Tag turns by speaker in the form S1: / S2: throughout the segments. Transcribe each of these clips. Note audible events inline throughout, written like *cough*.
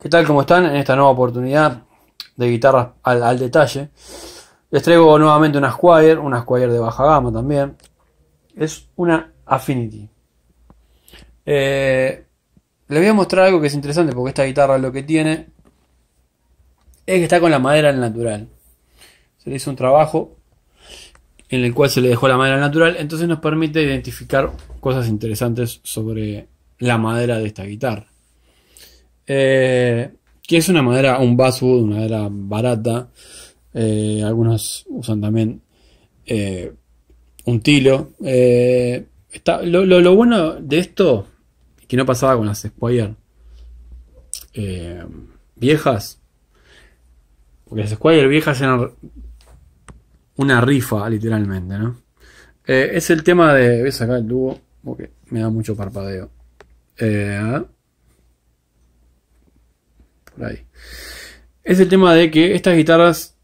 S1: ¿Qué tal? ¿Cómo están? En esta nueva oportunidad de guitarras al, detalle. Les traigo nuevamente una Squire, una Squire de baja gama también. Es una Affinity. Eh, les voy a mostrar algo que es interesante porque esta guitarra lo que tiene es que está con la madera natural. Se le hizo un trabajo en el cual se le dejó la madera natural, entonces nos permite identificar cosas interesantes sobre la madera de esta guitarra. Eh, que es una madera, un basswood, una madera barata. Eh, algunos usan también eh, un tilo. Está, lo, bueno de esto, que no pasaba con las Squire viejas, porque las Squire viejas eran una rifa, literalmente, ¿no? es el tema de. ¿Ves acá el tubo? Porque me da mucho parpadeo. Es el tema de que estas guitarras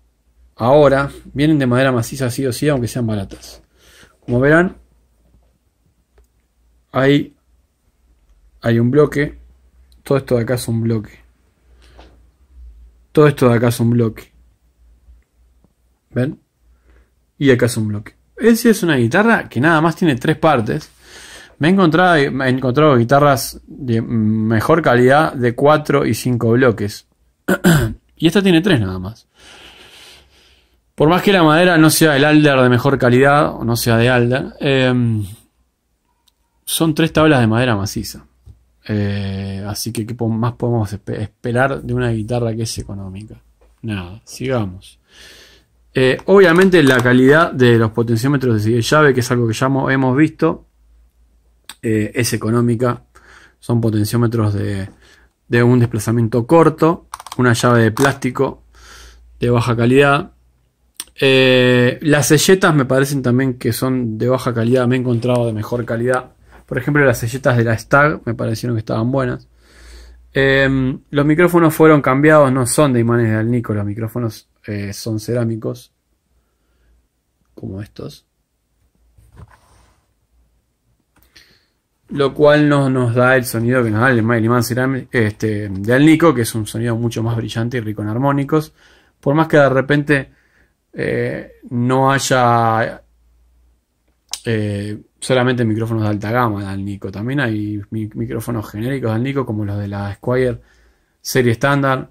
S1: ahora vienen de madera maciza así o sí, aunque sean baratas. Como verán, hay, hay un bloque. Todo esto de acá es un bloque. Todo esto de acá es un bloque. ¿Ven? Y acá es un bloque. Esa es una guitarra que nada más tiene tres partes. Me he encontrado, guitarras de mejor calidad de 4 y 5 bloques. *clears throat* y esta tiene 3 nada más. Por más que la madera no sea el alder de mejor calidad, o no sea de alder, em, son tres tablas de madera maciza. Eh, así que, ¿qué más podemos esperar de una guitarra que es económica? Nada, sigamos. Eh, obviamente la calidad de los potenciómetros de llave, que es algo que ya hemos visto, eh, es económica. Son potenciómetros de, un desplazamiento corto, una llave de plástico de baja calidad. Eh, las selletas me parecen también que son de baja calidad, me he encontrado de mejor calidad. Por ejemplo, las selletas de la Stag me parecieron que estaban buenas. Eh, los micrófonos fueron cambiados, no son de imanes de Alnico, los micrófonos son cerámicos, como estos. lo cual no nos da el sonido que nos da el Miley Man este, de Al Nico, que es un sonido mucho más brillante y rico en armónicos. Por más que de repente eh, no haya eh, solamente micrófonos de alta gama de Al Nico, también hay micrófonos genéricos de Al Nico, como los de la Squire Serie Estándar,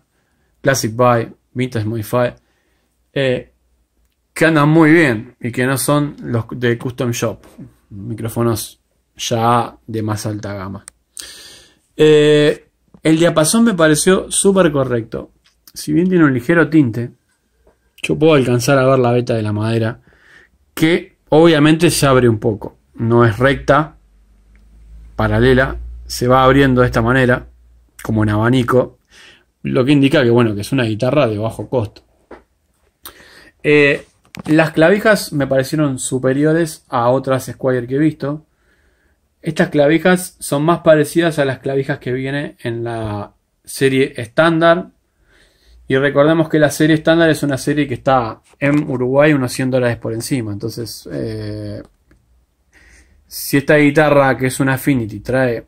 S1: Classic by Vintage Modify, eh, que andan muy bien y que no son los de Custom Shop, micrófonos ya de más alta gama. Eh, el diapasón me pareció súper correcto. Si bien tiene un ligero tinte, yo puedo alcanzar a ver la veta de la madera, que obviamente se abre un poco. No es recta, paralela, se va abriendo de esta manera, como en abanico, lo que indica que, bueno, que es una guitarra de bajo costo. Eh, las clavijas me parecieron superiores a otras Squire que he visto. Estas clavijas son más parecidas a las clavijas que viene en la serie estándar. Y recordemos que la serie estándar es una serie que está en Uruguay unos 100 dólares por encima. Entonces, eh, si esta guitarra que es una Affinity trae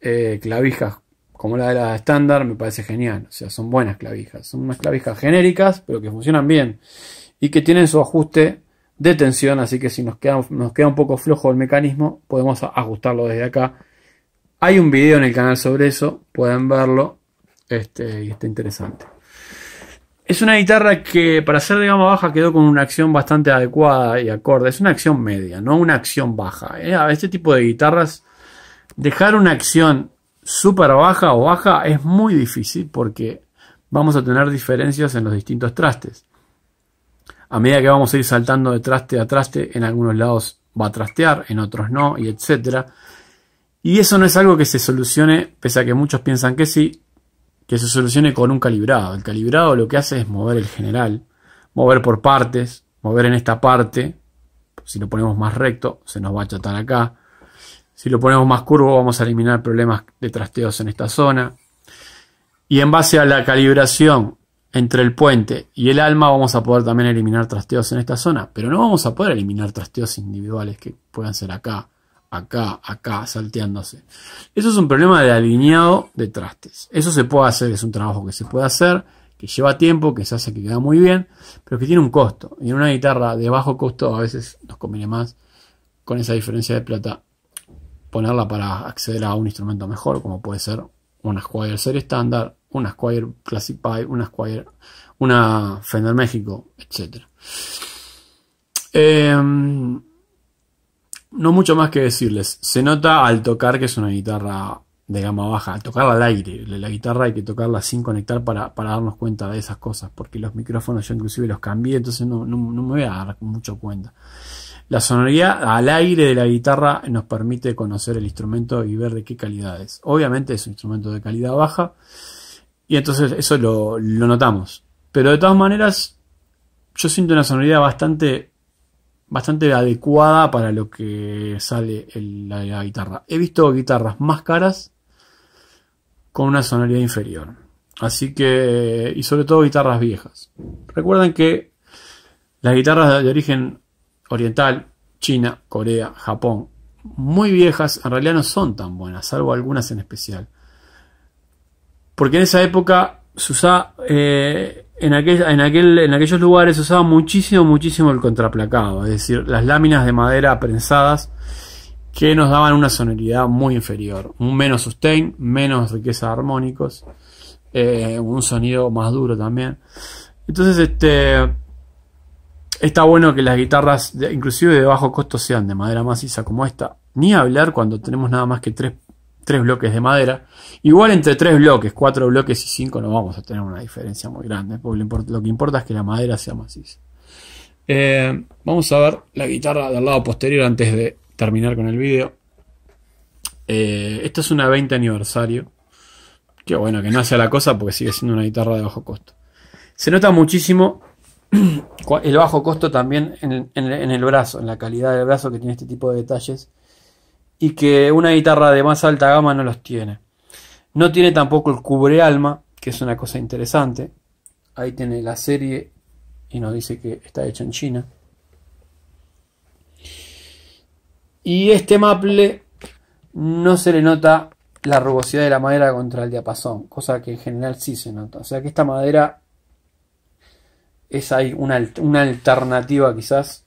S1: eh, clavijas como la de la estándar, me parece genial. O sea, son buenas clavijas. Son unas clavijas genéricas, pero que funcionan bien. Y que tienen su ajuste de tensión, así que si nos queda, nos queda un poco flojo el mecanismo, podemos ajustarlo desde acá. Hay un video en el canal sobre eso, pueden verlo, este, y está interesante. Es una guitarra que para ser de gama baja quedó con una acción bastante adecuada y acorde. Es una acción media, no una acción baja. ¿eh? A este tipo de guitarras, dejar una acción súper baja o baja es muy difícil porque vamos a tener diferencias en los distintos trastes. A medida que vamos a ir saltando de traste a traste, en algunos lados va a trastear, en otros no, y etcétera. Y eso no es algo que se solucione, pese a que muchos piensan que sí, que se solucione con un calibrado. El calibrado lo que hace es mover el general, mover por partes, mover en esta parte. Si lo ponemos más recto, se nos va a achatar acá. Si lo ponemos más curvo, vamos a eliminar problemas de trasteos en esta zona. Y en base a la calibración entre el puente y el alma vamos a poder también eliminar trasteos en esta zona, pero no vamos a poder eliminar trasteos individuales que puedan ser acá, acá, acá, salteándose. Eso es un problema de alineado de trastes. Eso se puede hacer, es un trabajo que se puede hacer, que lleva tiempo, que se hace que queda muy bien, pero que tiene un costo. Y en una guitarra de bajo costo a veces nos conviene más, con esa diferencia de plata, ponerla para acceder a un instrumento mejor, como puede ser una Squire Ser estándar una Squire Pie, una Squire, una Fender México, etc. Em, no mucho más que decirles. Se nota al tocar que es una guitarra de gama baja, al tocarla al aire. La guitarra hay que tocarla sin conectar para, darnos cuenta de esas cosas, porque los micrófonos yo inclusive los cambié, entonces no, no me voy a dar mucho cuenta. La sonoridad al aire de la guitarra nos permite conocer el instrumento y ver de qué calidad es. Obviamente es un instrumento de calidad baja, y entonces eso lo, notamos. Pero de todas maneras, yo siento una sonoridad bastante bastante adecuada para lo que sale en la, la, guitarra. He visto guitarras más caras con una sonoridad inferior. Así que, y sobre todo guitarras viejas. Recuerden que las guitarras de origen oriental, China, Corea, Japón, muy viejas, en realidad no son tan buenas, salvo algunas en especial porque en esa época se usaba, eh, en, en, aquel, en aquellos lugares se usaba muchísimo, muchísimo el contraplacado, es decir, las láminas de madera prensadas que nos daban una sonoridad muy inferior, menos sustain, menos riqueza de armónicos, eh, un sonido más duro también. Entonces, este está bueno que las guitarras, inclusive de bajo costo, sean de madera maciza como esta. Ni hablar cuando tenemos nada más que tres tres bloques de madera. Igual entre tres bloques, cuatro bloques y cinco no vamos a tener una diferencia muy grande, porque lo, que importa es que la madera sea maciza. Eh, vamos a ver la guitarra del lado posterior antes de terminar con el vídeo. Eh, esto es una 20 aniversario. Qué bueno que no hace la cosa porque sigue siendo una guitarra de bajo costo. Se nota muchísimo *clears throat* el bajo costo también en el brazo, en la calidad del brazo que tiene este tipo de detalles y que una guitarra de más alta gama no los tiene. No tiene tampoco el cubre alma, que es una cosa interesante. Ahí tiene la serie y nos dice que está hecho en China. Y este maple no se le nota la rugosidad de la madera contra el diapasón, cosa que en general sí se nota. O sea que esta madera es ahí una, una alternativa quizás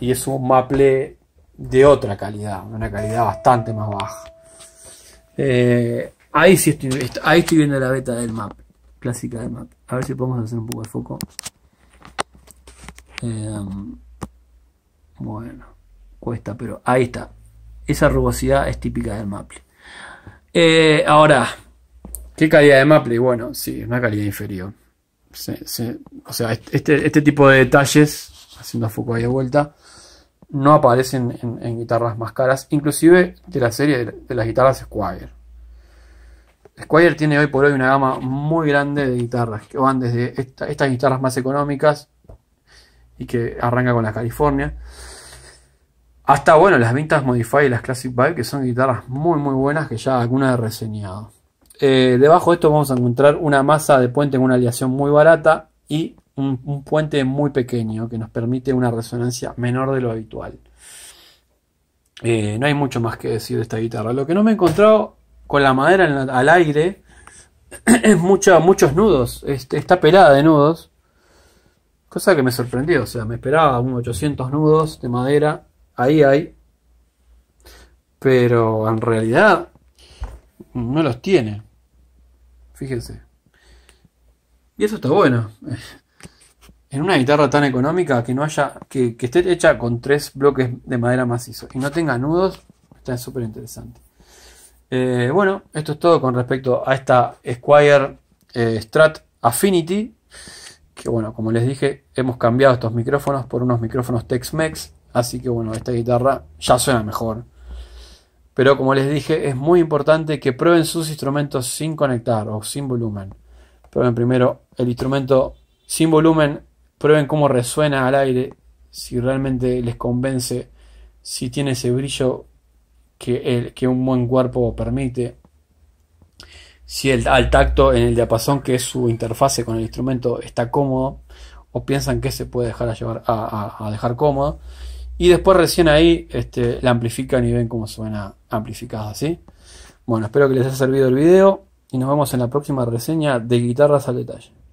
S1: y es un maple de otra calidad, una calidad bastante más baja. Eh, ahí sí estoy, ahí estoy viendo la beta del map, clásica del map. A ver si podemos hacer un poco de foco. Eh, bueno, cuesta, pero ahí está. Esa rugosidad es típica del maple. Eh, ahora, ¿qué calidad de maple? Bueno, sí, es una calidad inferior. O sea, este, este tipo de detalles, haciendo foco ahí de vuelta, no aparecen en, guitarras más caras, inclusive de la serie de, las guitarras Squire. Squire tiene hoy por hoy una gama muy grande de guitarras, que van desde estas guitarras más económicas y que arranca con la California, hasta bueno, las Vintage Modify y las Classic Vibe, que son guitarras muy muy buenas que ya algunas he reseñado. Eh, debajo de esto vamos a encontrar una masa de puente en una aleación muy barata y un, puente muy pequeño que nos permite una resonancia menor de lo habitual. Eh, no hay mucho más que decir de esta guitarra. Lo que no me he encontrado con la madera al aire *clears throat* es muchos nudos. Este, está pelada de nudos. Cosa que me sorprendió. O sea, me esperaba unos 800 nudos de madera. Ahí hay. Pero en realidad no los tiene. Fíjense. Y eso está bueno en una guitarra tan económica que no haya que, esté hecha con tres bloques de madera macizo y no tenga nudos está súper interesante eh, bueno esto es todo con respecto a esta Squire eh, Strat Affinity que bueno como les dije hemos cambiado estos micrófonos por unos micrófonos Tex-Mex así que bueno esta guitarra ya suena mejor pero como les dije es muy importante que prueben sus instrumentos sin conectar o sin volumen prueben primero el instrumento sin volumen Prueben cómo resuena al aire, si realmente les convence, si tiene ese brillo que, un buen cuerpo permite, si el, al tacto en el diapasón, que es su interfase con el instrumento, está cómodo, o piensan que se puede dejar a, llevar, a, dejar cómodo, y después recién ahí este, la amplifican y ven cómo suena amplificada, Bueno, espero que les haya servido el video y nos vemos en la próxima reseña de guitarras al detalle.